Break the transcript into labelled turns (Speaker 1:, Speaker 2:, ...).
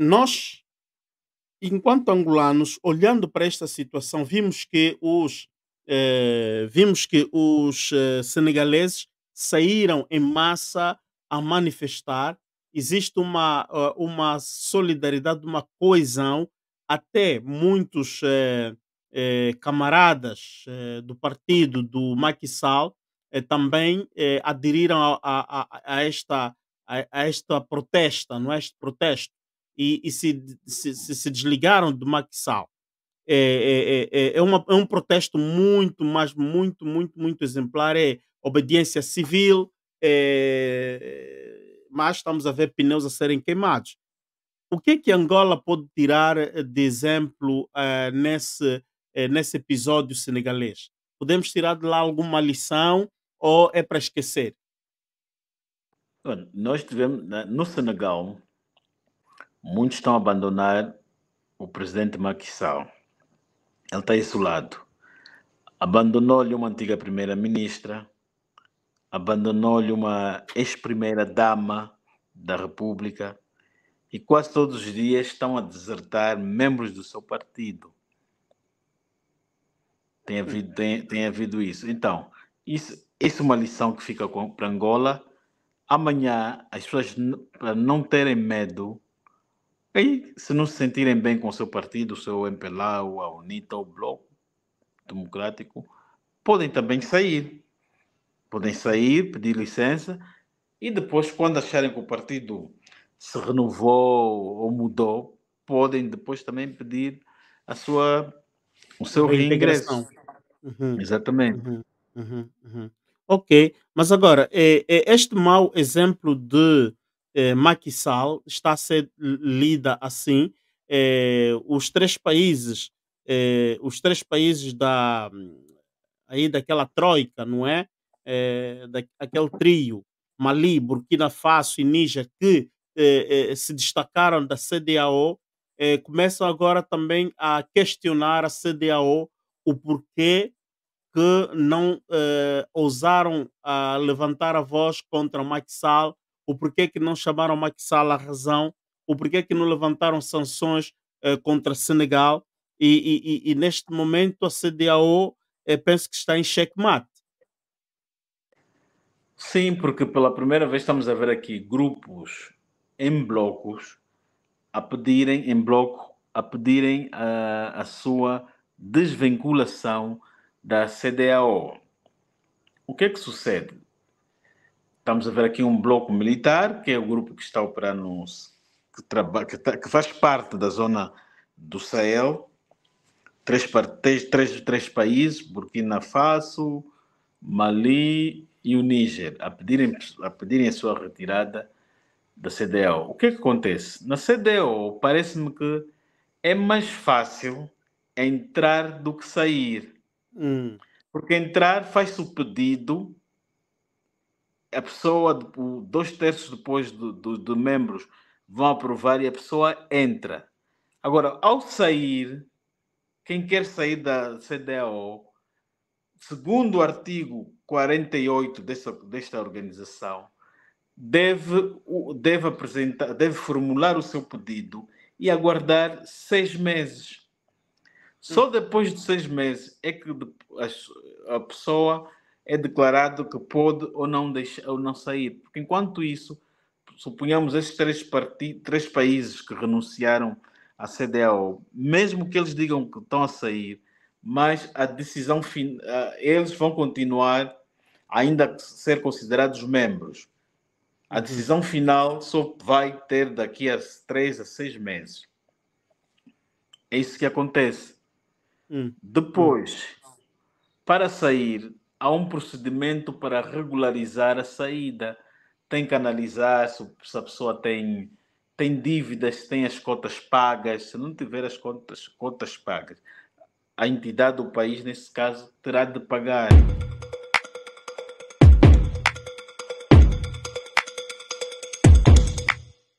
Speaker 1: Nós, enquanto angolanos, olhando para esta situação, vimos que os, eh, vimos que os eh, senegaleses saíram em massa a manifestar. Existe uma, eh, uma solidariedade, uma coesão. Até muitos eh, eh camaradas eh, do partido do Macky Sall também aderiram a, a, a, esta, a, a esta protesta, não é? este protesto e, e se, se, se, desligaram do Maxal. É, é, é, é, é, uma, é um protesto muito, mas muito, muito, muito exemplar. É obediência civil, é, mas estamos a ver pneus a serem queimados. O que é que Angola pode tirar de exemplo uh, nesse, uh, nesse episódio senegalês? Podemos tirar de lá alguma lição ou é para esquecer?
Speaker 2: Nós tivemos, no Senegal, Muitos estão a abandonar o presidente Macky Ele está isolado. Abandonou-lhe uma antiga primeira-ministra, abandonou-lhe uma ex-primeira-dama da República e quase todos os dias estão a desertar membros do seu partido. Tem havido, tem, tem havido isso. Então, isso, isso é uma lição que fica para Angola. Amanhã, as pessoas, para não terem medo, Aí, se não se sentirem bem com o seu partido, o seu MPLA, o a UNITA, o Bloco Democrático, podem também sair. Podem sair, pedir licença, e depois, quando acharem que o partido se renovou ou mudou, podem depois também pedir a sua,
Speaker 1: o seu reingresso.
Speaker 2: Uhum. Exatamente. Uhum. uhum. Uhum.
Speaker 1: Ok, mas agora, é, é este mau exemplo de eh, está a ser lida assim. Eh, os três países, eh, os três países da aí daquela troika, não é? é eh, daquele trio Mali, Burkina Faso e Níger que eh, eh, se destacaram da CDAO começam agora também a questionar a CDAO o porquê que não ousaram a ah, levantar a voz contra Macky Sall o porquê que não chamaram Macky Sall à razão, o porquê que não levantaram sanções eh, contra Senegal e, e, e, neste momento a
Speaker 2: CDAO eh, penso que está em checkmate. Sim, porque pela primeira vez estamos a ver aqui grupos em blocos a pedirem em bloco a pedirem a, eh, a sua desvinculação da CDAO. O que é que sucede? Estamos a ver aqui um bloco militar, que é o grupo que está operando, que, trabalha, que, tá, que faz parte da zona do Sahel, três, três, três, três países, Burkina Faso, Mali e o Níger, a pedirem, a pedirem a sua retirada da CDAO. O que é que acontece? Na CDAO, parece-me que é mais fácil entrar do que sair. Hum. Porque entrar faz-se o pedido a pessoa, dois terços depois de, de, de membros vão aprovar e a pessoa entra. Agora, ao sair, quem quer sair da CDAO, segundo o artigo 48 desta, desta organização, deve, deve, apresentar, deve formular o seu pedido e aguardar seis meses. Só hum. depois de seis meses é que a pessoa é declarado que pode ou não, deixar, ou não sair. Porque enquanto isso, suponhamos esses três, três países que renunciaram à CDAO, mesmo que eles digam que estão a sair, mas a decisão eles vão continuar ainda a ser considerados membros. A uhum. decisão final só vai ter daqui a três a seis meses. É isso que acontece. Hum. Depois, para sair, há um procedimento para regularizar a saída. Tem que analisar se, se a pessoa tem, tem dívidas, tem as cotas pagas. Se não tiver as contas, cotas pagas, a entidade do país, nesse caso, terá de pagar.